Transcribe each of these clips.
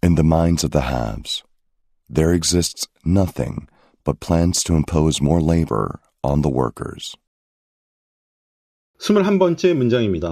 In the minds of the haves, there exists nothing but plans to impose more labor on the workers. 21번째 문장입니다.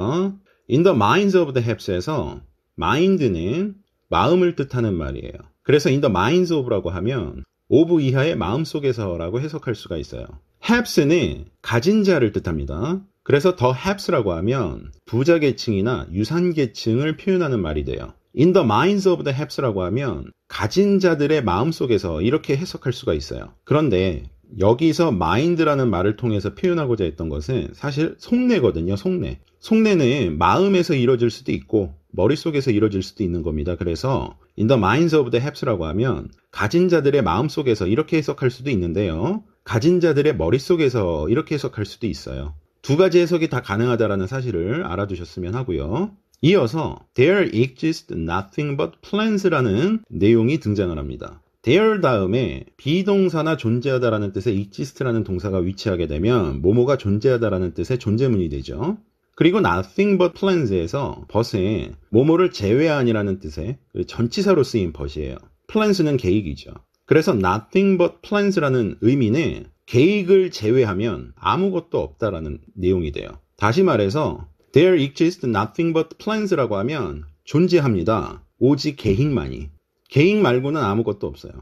In the minds of the haves에서 mind는 마음을 뜻하는 말이에요. 그래서 in the minds of라고 하면 오브 이하의 마음속에서라고 해석할 수가 있어요. haves는 가진 자를 뜻합니다. 그래서 더 haves라고 하면 부자계층이나 유산계층을 표현하는 말이 돼요. In the minds of the haps라고 하면 가진 자들의 마음속에서 이렇게 해석할 수가 있어요. 그런데 여기서 mind라는 말을 통해서 표현하고자 했던 것은 사실 속내거든요, 속내. 속내는 마음에서 이루어질 수도 있고 머릿속에서 이루어질 수도 있는 겁니다. 그래서 in the minds of the haps라고 하면 가진 자들의 마음속에서 이렇게 해석할 수도 있는데요. 가진 자들의 머릿속에서 이렇게 해석할 수도 있어요. 두 가지 해석이 다 가능하다라는 사실을 알아두셨으면 하고요. 이어서 there exists nothing but plans라는 내용이 등장을 합니다. there 다음에 비동사나 존재하다라는 뜻의 exist라는 동사가 위치하게 되면 모모가 존재하다라는 뜻의 존재문이 되죠. 그리고 nothing but plans에서 but에 모모를 제외한이라는 뜻의 전치사로 쓰인 but이에요. plans는 계획이죠. 그래서 nothing but plans라는 의미는 계획을 제외하면 아무것도 없다라는 내용이 돼요. 다시 말해서 There exists nothing but plans라고 하면 존재합니다. 오직 계획만이. 계획 말고는 아무것도 없어요.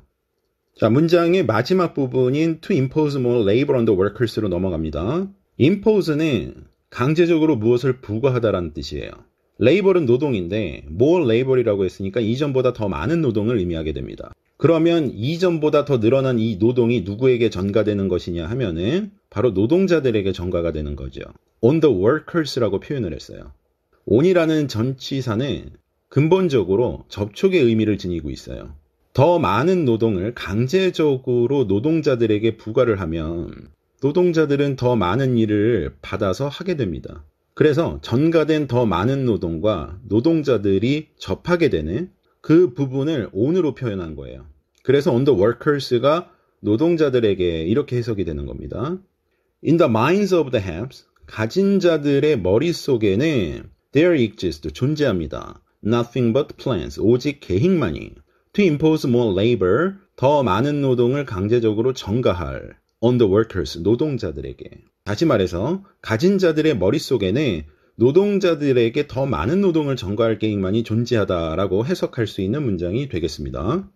자, 문장의 마지막 부분인 to impose more labor on the workers로 넘어갑니다. impose는 강제적으로 무엇을 부과하다라는 뜻이에요. labor은 노동인데 more labor이라고 했으니까 이전보다 더 많은 노동을 의미하게 됩니다. 그러면 이전보다 더 늘어난 이 노동이 누구에게 전가되는 것이냐 하면은 바로 노동자들에게 전가가 되는 거죠. on the workers라고 표현을 했어요. on이라는 전치사는 근본적으로 접촉의 의미를 지니고 있어요. 더 많은 노동을 강제적으로 노동자들에게 부과를 하면 노동자들은 더 많은 일을 받아서 하게 됩니다. 그래서 전가된 더 많은 노동과 노동자들이 접하게 되는 그 부분을 온으로 표현한 거예요. 그래서 on the workers가 노동자들에게 이렇게 해석이 되는 겁니다. In the minds of the haves, 가진 자들의 머릿속에는 there exist, 존재합니다. nothing but plans, 오직 계획만이 to impose more labor, 더 많은 노동을 강제적으로 전가할 on the workers, 노동자들에게. 다시 말해서 가진 자들의 머릿속에는 노동자들에게 더 많은 노동을 전가할 계획만이 존재하다라고 해석할 수 있는 문장이 되겠습니다.